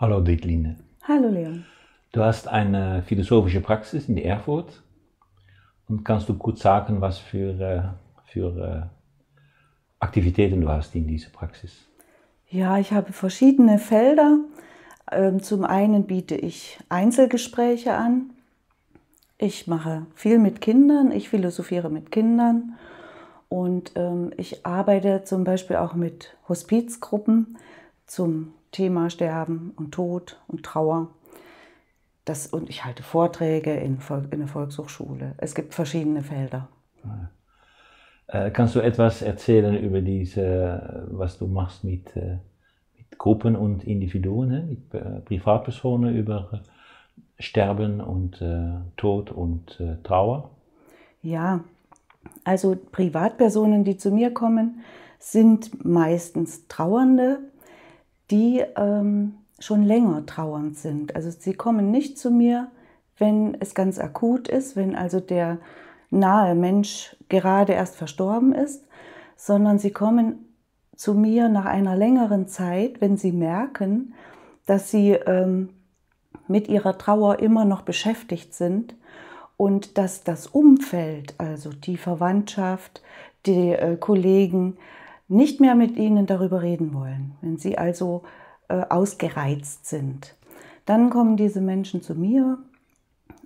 Hallo Dekline. Hallo Leon. Du hast eine philosophische Praxis in Erfurt. Und kannst du kurz sagen, was für, äh, für äh, Aktivitäten du hast in dieser Praxis? Ja, ich habe verschiedene Felder. Ähm, zum einen biete ich Einzelgespräche an. Ich mache viel mit Kindern, ich philosophiere mit Kindern und ähm, ich arbeite zum Beispiel auch mit Hospizgruppen zum Thema Sterben und Tod und Trauer. Das, und ich halte Vorträge in, in der Volkshochschule. Es gibt verschiedene Felder. Äh, kannst du etwas erzählen über diese, was du machst mit, äh, mit Gruppen und Individuen, ne? mit äh, Privatpersonen über Sterben und Tod und Trauer? Ja, also Privatpersonen, die zu mir kommen, sind meistens Trauernde die ähm, schon länger trauernd sind. Also sie kommen nicht zu mir, wenn es ganz akut ist, wenn also der nahe Mensch gerade erst verstorben ist, sondern sie kommen zu mir nach einer längeren Zeit, wenn sie merken, dass sie ähm, mit ihrer Trauer immer noch beschäftigt sind und dass das Umfeld, also die Verwandtschaft, die äh, Kollegen, nicht mehr mit ihnen darüber reden wollen, wenn sie also äh, ausgereizt sind, dann kommen diese Menschen zu mir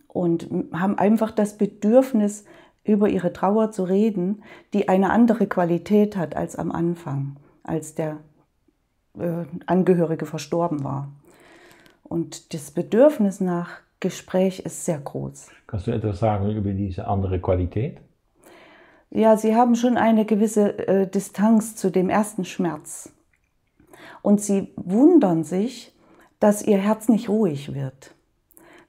und haben einfach das Bedürfnis, über ihre Trauer zu reden, die eine andere Qualität hat als am Anfang, als der äh, Angehörige verstorben war. Und das Bedürfnis nach Gespräch ist sehr groß. Kannst du etwas sagen über diese andere Qualität? ja, sie haben schon eine gewisse äh, Distanz zu dem ersten Schmerz. Und sie wundern sich, dass ihr Herz nicht ruhig wird.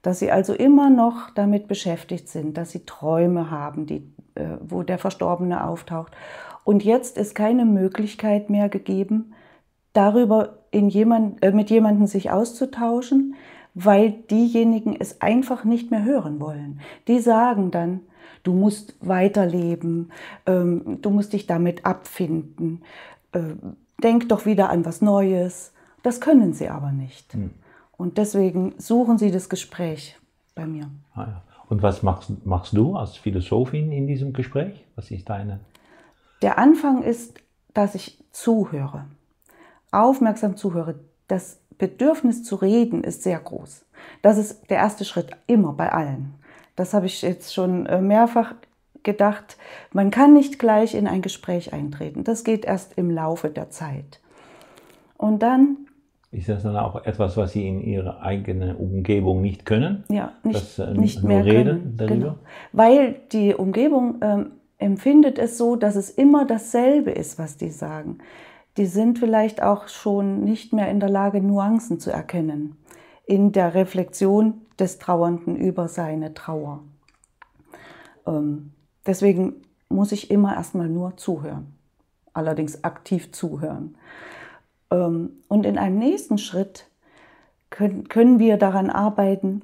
Dass sie also immer noch damit beschäftigt sind, dass sie Träume haben, die, äh, wo der Verstorbene auftaucht. Und jetzt ist keine Möglichkeit mehr gegeben, darüber in jemand, äh, mit jemandem sich auszutauschen, weil diejenigen es einfach nicht mehr hören wollen. Die sagen dann, du musst weiterleben, ähm, du musst dich damit abfinden, äh, denk doch wieder an was Neues. Das können sie aber nicht. Hm. Und deswegen suchen sie das Gespräch bei mir. Ah, ja. Und was machst, machst du als Philosophin in diesem Gespräch? Was ist deine? Der Anfang ist, dass ich zuhöre, aufmerksam zuhöre. Das Bedürfnis zu reden ist sehr groß. Das ist der erste Schritt immer bei allen das habe ich jetzt schon äh, mehrfach gedacht, man kann nicht gleich in ein Gespräch eintreten. Das geht erst im Laufe der Zeit. Und dann ist das dann auch etwas, was sie in ihrer eigenen Umgebung nicht können? Ja, nicht, das, äh, nicht nur mehr reden können. darüber? Genau. Weil die Umgebung äh, empfindet es so, dass es immer dasselbe ist, was die sagen. Die sind vielleicht auch schon nicht mehr in der Lage, Nuancen zu erkennen in der Reflexion des Trauernden über seine Trauer. Ähm, deswegen muss ich immer erstmal nur zuhören, allerdings aktiv zuhören. Ähm, und in einem nächsten Schritt können, können wir daran arbeiten,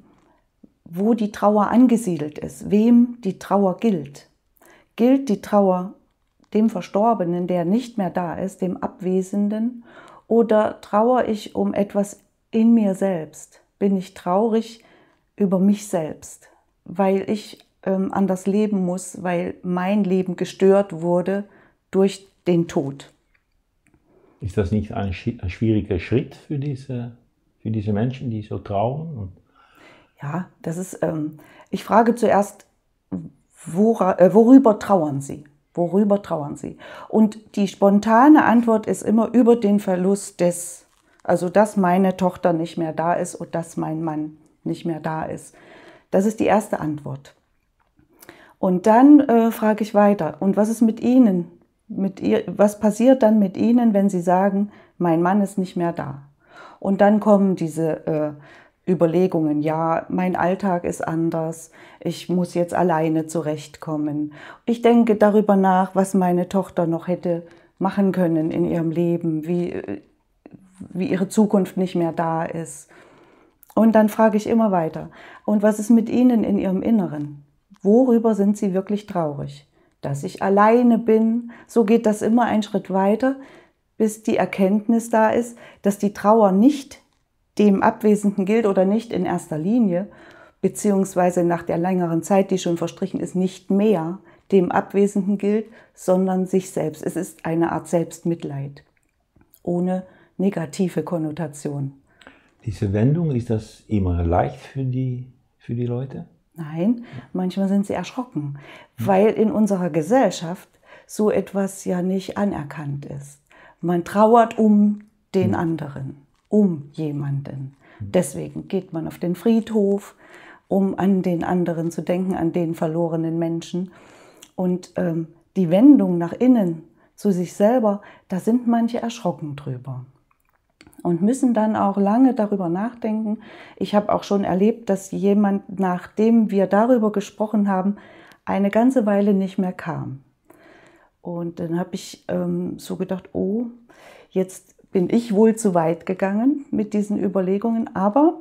wo die Trauer angesiedelt ist, wem die Trauer gilt. Gilt die Trauer dem Verstorbenen, der nicht mehr da ist, dem Abwesenden, oder trauere ich um etwas in mir selbst? Bin ich traurig über mich selbst, weil ich ähm, anders leben muss, weil mein Leben gestört wurde durch den Tod. Ist das nicht ein, ein schwieriger Schritt für diese, für diese Menschen, die so trauen? Ja, das ist, ähm, ich frage zuerst, wora, äh, worüber trauern sie? Worüber trauern sie? Und die spontane Antwort ist immer über den Verlust des, also dass meine Tochter nicht mehr da ist und dass mein Mann nicht mehr da ist. Das ist die erste Antwort. Und dann äh, frage ich weiter, und was ist mit Ihnen? Mit ihr, was passiert dann mit Ihnen, wenn Sie sagen, mein Mann ist nicht mehr da? Und dann kommen diese äh, Überlegungen, ja, mein Alltag ist anders, ich muss jetzt alleine zurechtkommen. Ich denke darüber nach, was meine Tochter noch hätte machen können in ihrem Leben, wie, äh, wie ihre Zukunft nicht mehr da ist. Und dann frage ich immer weiter, und was ist mit Ihnen in Ihrem Inneren? Worüber sind Sie wirklich traurig? Dass ich alleine bin? So geht das immer einen Schritt weiter, bis die Erkenntnis da ist, dass die Trauer nicht dem Abwesenden gilt oder nicht in erster Linie, beziehungsweise nach der längeren Zeit, die schon verstrichen ist, nicht mehr dem Abwesenden gilt, sondern sich selbst. Es ist eine Art Selbstmitleid ohne negative Konnotation. Diese Wendung, ist das immer leicht für die, für die Leute? Nein, manchmal sind sie erschrocken, hm. weil in unserer Gesellschaft so etwas ja nicht anerkannt ist. Man trauert um den hm. anderen, um jemanden. Hm. Deswegen geht man auf den Friedhof, um an den anderen zu denken, an den verlorenen Menschen. Und ähm, die Wendung nach innen zu sich selber, da sind manche erschrocken drüber und müssen dann auch lange darüber nachdenken. Ich habe auch schon erlebt, dass jemand, nachdem wir darüber gesprochen haben, eine ganze Weile nicht mehr kam. Und dann habe ich ähm, so gedacht, oh, jetzt bin ich wohl zu weit gegangen mit diesen Überlegungen, aber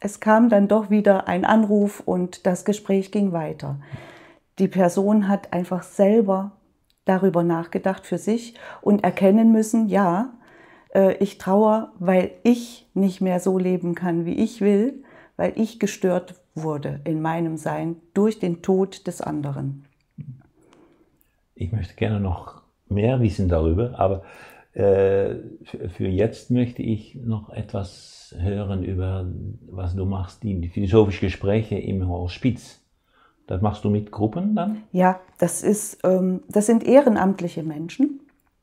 es kam dann doch wieder ein Anruf und das Gespräch ging weiter. Die Person hat einfach selber darüber nachgedacht für sich und erkennen müssen, ja, äh, ich trauere, weil ich nicht mehr so leben kann, wie ich will, weil ich gestört wurde in meinem Sein durch den Tod des anderen. Ich möchte gerne noch mehr wissen darüber, aber äh, für jetzt möchte ich noch etwas hören über, was du machst, die, die philosophischen Gespräche im Hospiz. Das machst du mit Gruppen dann? Ja, das, ist, ähm, das sind ehrenamtliche Menschen,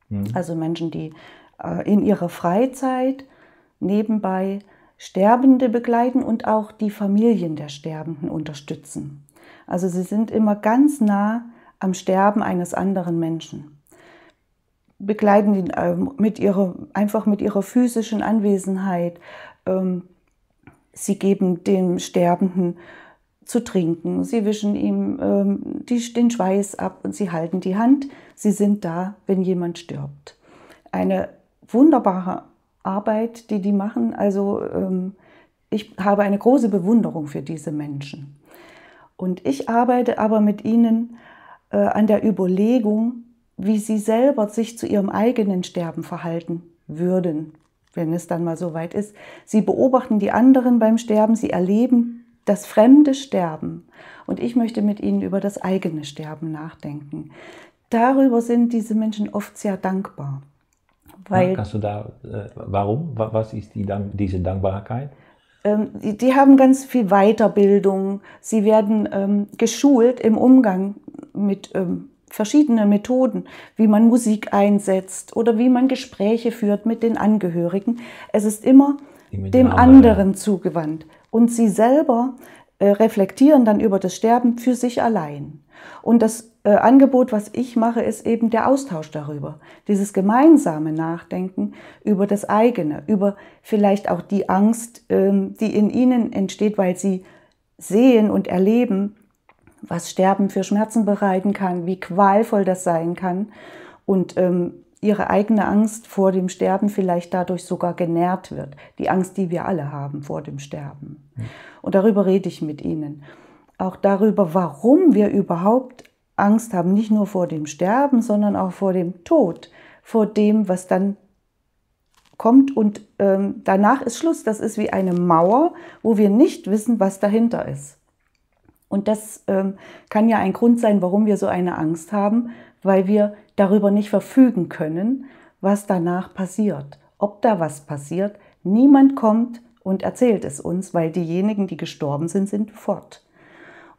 mhm. also Menschen, die äh, in ihrer Freizeit nebenbei Sterbende begleiten und auch die Familien der Sterbenden unterstützen. Also sie sind immer ganz nah am Sterben eines anderen Menschen. Begleiten ihn ähm, mit ihrer, einfach mit ihrer physischen Anwesenheit. Ähm, sie geben dem Sterbenden zu trinken. Sie wischen ihm ähm, den Schweiß ab und sie halten die Hand. Sie sind da, wenn jemand stirbt. Eine wunderbare Arbeit, die die machen. Also ähm, ich habe eine große Bewunderung für diese Menschen. Und ich arbeite aber mit ihnen äh, an der Überlegung, wie sie selber sich zu ihrem eigenen Sterben verhalten würden, wenn es dann mal so weit ist. Sie beobachten die anderen beim Sterben, sie erleben das fremde Sterben. Und ich möchte mit ihnen über das eigene Sterben nachdenken. Darüber sind diese Menschen oft sehr dankbar. Weil, ja, kannst du da, äh, warum? Was ist die, diese Dankbarkeit? Ähm, die, die, haben ganz viel Weiterbildung. Sie werden ähm, geschult im Umgang mit ähm, verschiedenen Methoden, wie man Musik einsetzt oder wie man Gespräche führt mit den Angehörigen. Es ist immer dem, anderen, anderen zugewandt. Und sie selber äh, reflektieren dann über das Sterben für sich allein. Und das äh, Angebot, was ich mache, ist eben der Austausch darüber. Dieses gemeinsame Nachdenken über das eigene, über vielleicht auch die Angst, ähm, die in ihnen entsteht, weil sie sehen und erleben, was Sterben für Schmerzen bereiten kann, wie qualvoll das sein kann und ähm, ihre eigene Angst vor dem Sterben vielleicht dadurch sogar genährt wird. Die Angst, die wir alle haben vor dem Sterben. Hm. Und darüber rede ich mit Ihnen. Auch darüber, warum wir überhaupt Angst haben, nicht nur vor dem Sterben, sondern auch vor dem Tod, vor dem, was dann kommt und ähm, danach ist Schluss. Das ist wie eine Mauer, wo wir nicht wissen, was dahinter ist. Und das ähm, kann ja ein Grund sein, warum wir so eine Angst haben, weil wir darüber nicht verfügen können, was danach passiert, ob da was passiert. Niemand kommt und erzählt es uns, weil diejenigen, die gestorben sind, sind fort.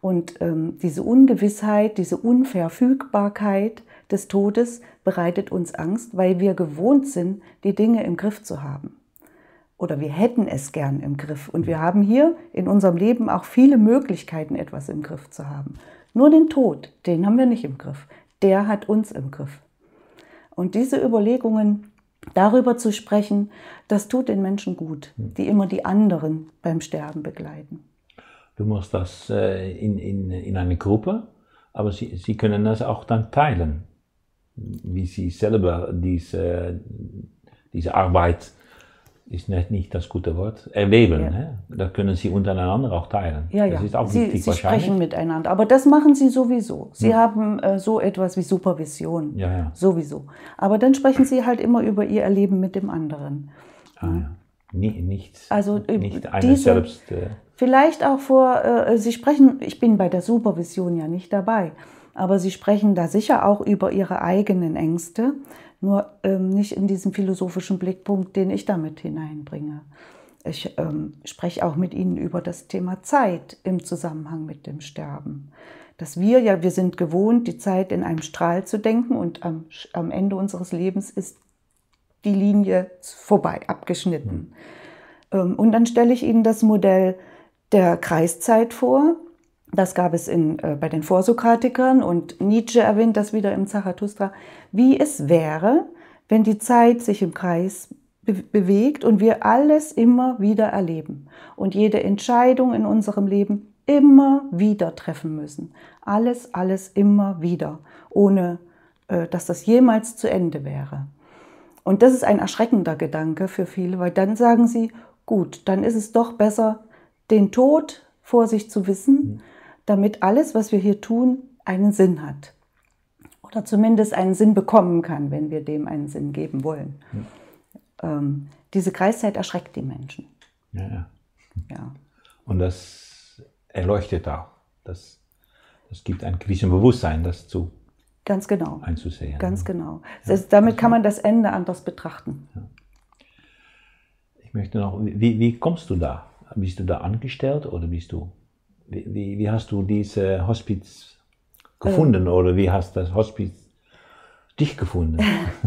Und ähm, diese Ungewissheit, diese Unverfügbarkeit des Todes bereitet uns Angst, weil wir gewohnt sind, die Dinge im Griff zu haben. Oder wir hätten es gern im Griff. Und wir haben hier in unserem Leben auch viele Möglichkeiten, etwas im Griff zu haben. Nur den Tod, den haben wir nicht im Griff. Der hat uns im Griff. Und diese Überlegungen, darüber zu sprechen, das tut den Menschen gut, die immer die anderen beim Sterben begleiten. Du machst das äh, in, in, in einer Gruppe, aber sie, sie können das auch dann teilen, wie sie selber diese, diese Arbeit, ist nicht, nicht das gute Wort, erleben. Ja. Ne? Da können sie untereinander auch teilen. Ja, ja. Das ist auch sie, wichtig sie sprechen miteinander, aber das machen sie sowieso. Sie hm. haben äh, so etwas wie Supervision, ja, ja. sowieso. Aber dann sprechen sie halt immer über ihr Erleben mit dem anderen. Ah, ja. Nicht, also, äh, nicht eine diese, selbst. Äh, Vielleicht auch vor, äh, äh, Sie sprechen, ich bin bei der Supervision ja nicht dabei, aber Sie sprechen da sicher auch über Ihre eigenen Ängste, nur ähm, nicht in diesem philosophischen Blickpunkt, den ich damit hineinbringe. Ich ähm, spreche auch mit Ihnen über das Thema Zeit im Zusammenhang mit dem Sterben. Dass wir ja, wir sind gewohnt, die Zeit in einem Strahl zu denken und am, am Ende unseres Lebens ist die Linie vorbei, abgeschnitten. Mhm. Ähm, und dann stelle ich Ihnen das Modell der Kreiszeit vor. Das gab es in, äh, bei den Vorsokratikern und Nietzsche erwähnt das wieder im Zarathustra, wie es wäre, wenn die Zeit sich im Kreis be bewegt und wir alles immer wieder erleben und jede Entscheidung in unserem Leben immer wieder treffen müssen. Alles, alles immer wieder, ohne äh, dass das jemals zu Ende wäre. Und das ist ein erschreckender Gedanke für viele, weil dann sagen sie, gut, dann ist es doch besser, den Tod vor sich zu wissen, mhm. damit alles, was wir hier tun, einen Sinn hat. Oder zumindest einen Sinn bekommen kann, wenn wir dem einen Sinn geben wollen. Ja. Ähm, diese Kreiszeit erschreckt die Menschen. Ja. ja. Und das erleuchtet auch. Das, das gibt ein gewisses Bewusstsein, das zu Ganz genau. einzusehen. Ganz ne? genau. Ja, ist, damit also, kann man das Ende anders betrachten. Ja. Ich möchte noch, wie, wie kommst du da? bist du da angestellt oder bist du, wie, wie hast du diese Hospiz gefunden ähm. oder wie hast das Hospiz dich gefunden.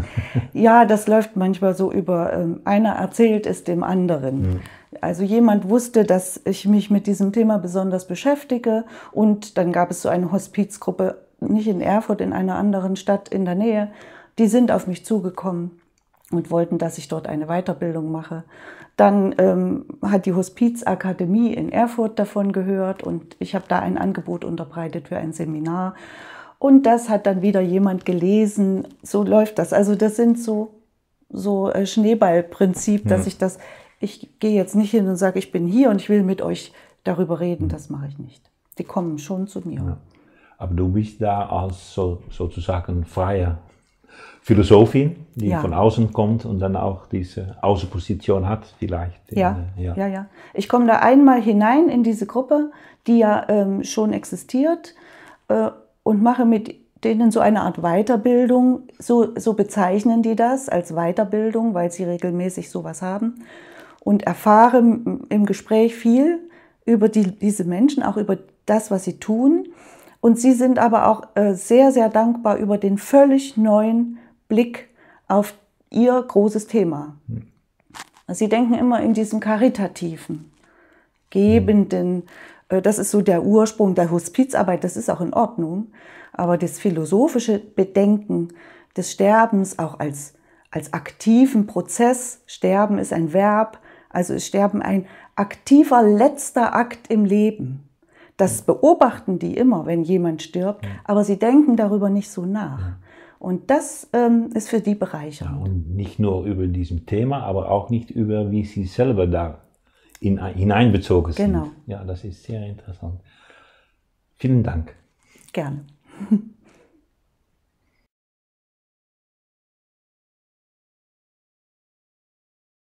ja, das läuft manchmal so über, äh, einer erzählt es dem anderen. Mhm. Also jemand wusste, dass ich mich mit diesem Thema besonders beschäftige und dann gab es so eine Hospizgruppe, nicht in Erfurt, in einer anderen Stadt in der Nähe, die sind auf mich zugekommen und wollten, dass ich dort eine Weiterbildung mache. Dann ähm, hat die Hospizakademie in Erfurt davon gehört und ich habe da ein Angebot unterbreitet für ein Seminar. Und das hat dann wieder jemand gelesen. So läuft das. Also das sind so, so äh, Schneeballprinzip, dass ja. ich das, ich gehe jetzt nicht hin und sage, ich bin hier und ich will mit euch darüber reden. Das mache ich nicht. Die kommen schon zu mir. Ja. Aber du bist da als so, sozusagen freier Philosophin, die ja. von außen kommt und dann auch diese Außenposition hat, vielleicht. Ja. In, äh, ja. ja, ja. Ich komme da einmal hinein in diese Gruppe, die ja ähm, schon existiert, äh, und mache mit denen so eine Art Weiterbildung. So, so bezeichnen die das als Weiterbildung, weil sie regelmäßig sowas haben. Und erfahre im Gespräch viel über die, diese Menschen, auch über das, was sie tun. Und sie sind aber auch äh, sehr, sehr dankbar über den völlig neuen Blick auf ihr großes Thema. Sie denken immer in diesem karitativen, gebenden, äh, das ist so der Ursprung der Hospizarbeit, das ist auch in Ordnung, aber das philosophische Bedenken des Sterbens auch als, als aktiven Prozess, Sterben ist ein Verb, also ist Sterben ein aktiver letzter Akt im Leben. Das beobachten die immer, wenn jemand stirbt, aber sie denken darüber nicht so nach. Und das ähm, ist für die Bereicherung. Ja, und nicht nur über diesem Thema, aber auch nicht über, wie sie selber da in, hineinbezogen sind. Genau. Ja, das ist sehr interessant. Vielen Dank. Gerne.